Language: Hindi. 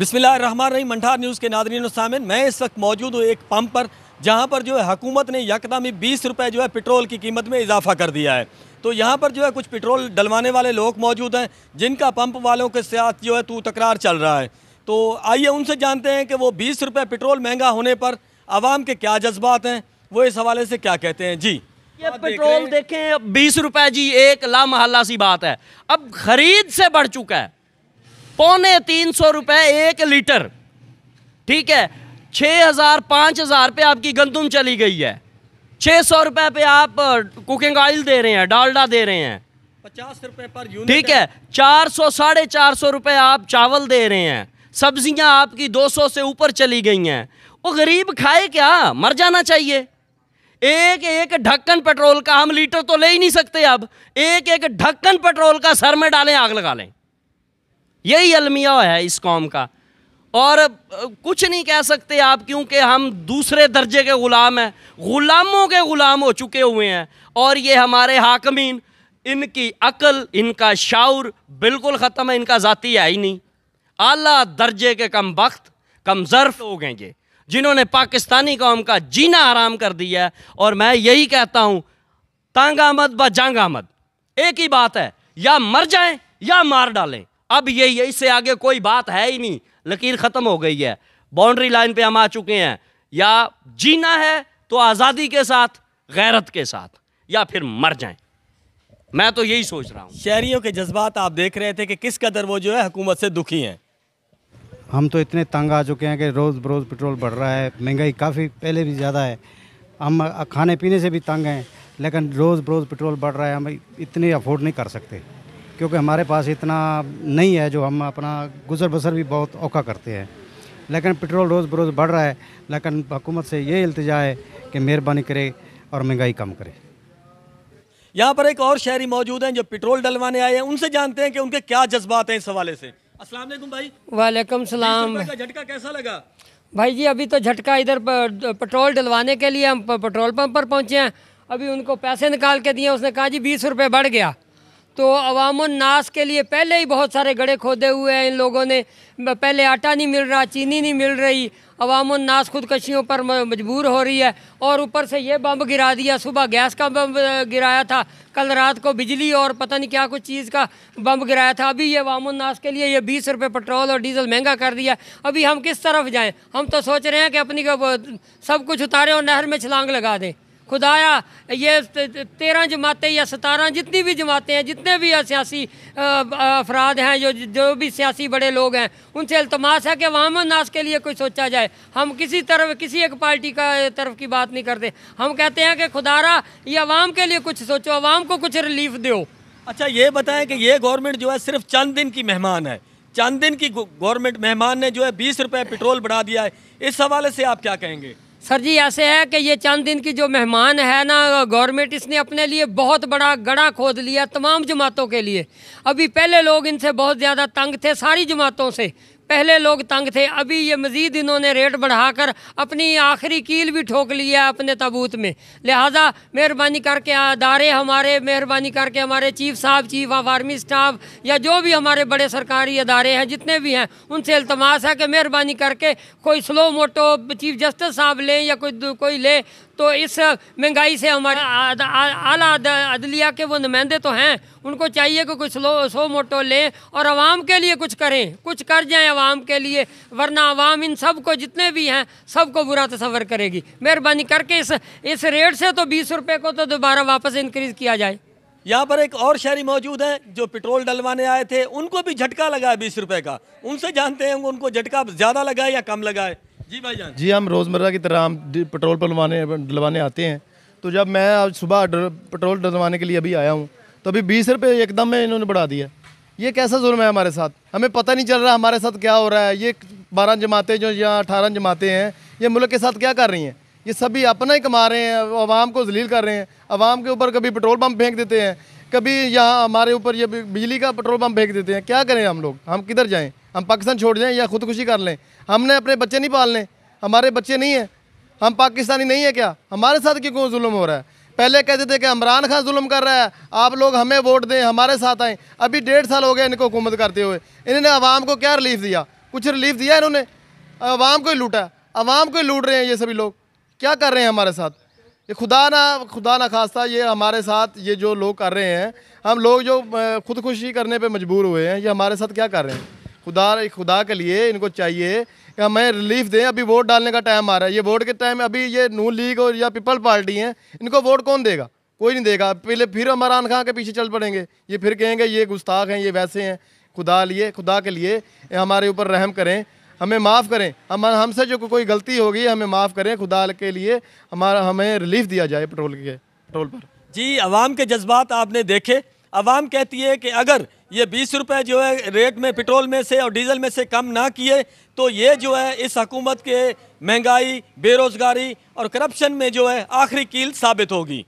रहमान रही मंडार न्यूज़ के नादरीन सामिन मैं इस वक्त मौजूद हूँ एक पंप पर जहाँ पर जो है हकूमत ने यकदम ही बीस रुपये जो है पेट्रोल की कीमत में इजाफा कर दिया है तो यहाँ पर जो है कुछ पेट्रोल डलवाने वाले लोग मौजूद हैं जिनका पंप वालों के साथ जो है तो तकरार चल रहा है तो आइए उनसे जानते हैं कि वो बीस रुपये पेट्रोल महंगा होने पर आवाम के क्या जज्बात हैं वो इस हवाले से क्या कहते हैं जी ये पेट्रोल देखें बीस रुपये जी एक लामहल्ला सी बात है अब खरीद से बढ़ चुका है पौने तीन सौ रुपये एक लीटर ठीक है छः हज़ार पाँच हज़ार पे आपकी गंदुम चली गई है छः सौ रुपये पे आप कुकिंग ऑयल दे रहे हैं डालडा दे रहे हैं पचास रुपये पर यूनिट ठीक है चार सौ साढ़े चार सौ रुपये आप चावल दे रहे हैं सब्जियां आपकी दो सौ से ऊपर चली गई हैं वो गरीब खाए क्या मर जाना चाहिए एक एक ढक्कन पेट्रोल का हम लीटर तो ले ही नहीं सकते अब एक एक ढक्कन पेट्रोल का सर में डालें आग लगा लें यही अलमिया है इस कौम का और कुछ नहीं कह सकते आप क्योंकि हम दूसरे दर्जे के ग़ुलाम हैं ग़ुलामों के ग़ुलाम हो चुके हुए हैं और ये हमारे हाकमीन इनकी अकल इनका शाऊर बिल्कुल ख़त्म है इनका ज़ाती है ही नहीं आला दर्जे के कम वक्त कम ज़र्फ हो गए ये जिन्होंने पाकिस्तानी कौम का जीना आराम कर दिया है और मैं यही कहता हूँ तंग आमद ब जंग आमद एक ही बात है या मर जाएँ या मार डालें अब ये इससे आगे कोई बात है ही नहीं लकीर ख़त्म हो गई है बाउंड्री लाइन पे हम आ चुके हैं या जीना है तो आज़ादी के साथ गैरत के साथ या फिर मर जाएं मैं तो यही सोच रहा हूँ शहरीों के जज्बात आप देख रहे थे कि किस कदर वो जो है हुकूमत से दुखी हैं हम तो इतने तंग आ चुके हैं कि रोज़ बरोज़ पेट्रोल बढ़ रहा है महंगाई काफ़ी पहले भी ज़्यादा है हम खाने पीने से भी तंग हैं लेकिन रोज़ बरोज़ पेट्रोल बढ़ रहा है हम इतने अफोर्ड नहीं कर सकते क्योंकि हमारे पास इतना नहीं है जो हम अपना गुजर बसर भी बहुत औखा करते हैं लेकिन पेट्रोल रोज़ बरोज़ बढ़ रहा है लेकिन हुकूमत से ये अल्तजा है कि मेहरबानी करे और महंगाई कम करे यहाँ पर एक और शहरी मौजूद हैं जो पेट्रोल डलवाने आए हैं उनसे जानते हैं कि उनके क्या जज्बात हैं इस हवाले से असल भाई वालेकुम सलाम झटका कैसा लगा भाई जी अभी तो झटका इधर पेट्रोल डलवाने के लिए हम पेट्रोल पंप पर पहुँचे हैं अभी उनको पैसे निकाल के दिए उसने कहा जी बीस रुपये बढ़ गया तो अवाम के लिए पहले ही बहुत सारे गड़े खोदे हुए हैं इन लोगों ने पहले आटा नहीं मिल रहा चीनी नहीं मिल रही अवाम खुदकशियों पर मजबूर हो रही है और ऊपर से ये बम गिरा दिया सुबह गैस का बम गिराया था कल रात को बिजली और पता नहीं क्या कुछ चीज़ का बम गिराया था अभी ये वाम के लिए ये बीस रुपये पेट्रोल और डीजल महंगा कर दिया अभी हम किस तरफ जाएँ हम तो सोच रहे हैं कि अपनी सब कुछ उतारें और नहर में छलांग लगा दें खुदाया ये तेरह जमातें या सतारह जितनी भी जमातें हैं जितने भी सियासी अफराद हैं जो जो भी सियासी बड़े लोग हैं उनसे अल्तमास है कि वाम नाश के लिए कुछ सोचा जाए हम किसी तरफ किसी एक पार्टी का तरफ की बात नहीं करते हम कहते हैं कि खुदारा ये आवाम के लिए कुछ सोचो आवाम को कुछ रिलीफ दो अच्छा ये बताएं कि ये गवर्नमेंट जो है सिर्फ चंद दिन की मेहमान है चंद दिन की गवर्नमेंट मेहमान ने जो है बीस रुपये पेट्रोल बढ़ा दिया है इस हवाले से आप क्या कहेंगे सर जी ऐसे है कि ये चंद दिन की जो मेहमान है ना गवर्नमेंट इसने अपने लिए बहुत बड़ा गड़ा खोद लिया तमाम जमातों के लिए अभी पहले लोग इनसे बहुत ज़्यादा तंग थे सारी जमातों से पहले लोग तंग थे अभी ये मज़ीद इन्होंने रेट बढ़ाकर अपनी आखिरी कील भी ठोक लिया है अपने तबूत में लिहाजा मेहरबानी करके अदारे हमारे मेहरबानी करके हमारे चीफ साहब चीफ ऑफ आर्मी स्टाफ या जो भी हमारे बड़े सरकारी अदारे हैं जितने भी हैं उनसे इल्तमास है कि मेहरबानी करके कोई स्लो मोटो चीफ जस्टिस साहब लें या कोई कोई ले तो इस महंगाई से हमारे आला अदलिया के वो नुमाइंदे तो हैं उनको चाहिए कि कुछ लो सो मोटो लें और आवाम के लिए कुछ करें कुछ कर जाएं आवाम के लिए वरना आवाम इन सब को जितने भी हैं सबको बुरा तस्वर करेगी मेहरबानी करके इस इस रेट से तो बीस रुपये को तो दोबारा वापस इंक्रीज़ किया जाए यहाँ पर एक और शहरी मौजूद हैं जो पेट्रोल डलवाने आए थे उनको भी झटका लगा है बीस रुपये का उनसे जानते हैं उनको झटका ज़्यादा लगा या कम लगा है जी भाई जान जी हम रोज़मर्रा की तरह हम पेट्रोल पलवाने डलवाने आते हैं तो जब मैं आज सुबह पेट्रोल डलवाने के लिए अभी आया हूँ तो अभी बीस रुपये एकदम में इन्होंने बढ़ा दिया ये कैसा जुर्म है हमारे साथ हमें पता नहीं चल रहा हमारे साथ क्या हो रहा है ये बारह जमातें जो या अठारह जमातें हैं ये मुल्क के साथ क्या कर रही हैं ये सभी अपना ही कमा रहे हैं आवाम को जलील कर रहे हैं आवाम के ऊपर कभी पेट्रोल पम्प फेंक देते हैं कभी यहाँ हमारे ऊपर ये बिजली का पेट्रोल पम्प फेंक देते हैं क्या करें हम लोग हम किधर जाएँ हम पाकिस्तान छोड़ जाएँ या ख़ुदकुशी कर लें हमने अपने बच्चे नहीं पालने हमारे बच्चे नहीं हैं हम पाकिस्तानी नहीं है क्या हमारे साथ क्यों जुल्म हो रहा है पहले कहते थे कि इमरान खान जुल्म कर रहा है आप लोग हमें वोट दें हमारे साथ आएँ अभी डेढ़ साल हो गए इनको हुकूमत करते हुए इन्होंने आवाम को क्या रिलीफ दिया कुछ रिलीफ दिया इन्होंने आवाम को ही लूटा आवाम को ही लूट रहे हैं ये सभी लोग क्या कर रहे हैं हमारे साथ ये खुदा ना खुदा ना खास्ता ये हमारे साथ ये जो लोग कर रहे हैं हम लोग जो खुदकुशी करने पे मजबूर हुए हैं ये हमारे साथ क्या कर रहे हैं खुदा खुदा के लिए इनको चाहिए कि हमें रिलीफ दें अभी वोट डालने का टाइम आ रहा है ये वोट के टाइम अभी ये नू लीग और या पीपल पार्टी हैं इनको वोट कौन देगा कोई नहीं देगा पहले फिर इमरान खान के पीछे चल पड़ेंगे ये फिर कहेंगे ये गुस्ताख हैं ये वैसे हैं खुदा लिए खुदा के लिए हमारे ऊपर रहम करें हमें माफ़ करें हम हमसे जो को, कोई गलती होगी हमें माफ़ करें खुदा के लिए हमारा हमें रिलीफ दिया जाए पेट्रोल के पेट्रोल पर जी आवाम के जज्बात आपने देखे आवाम कहती है कि अगर ये बीस रुपए जो है रेट में पेट्रोल में से और डीजल में से कम ना किए तो ये जो है इस हकूमत के महंगाई बेरोज़गारी और करप्शन में जो है आखिरी कील साबित होगी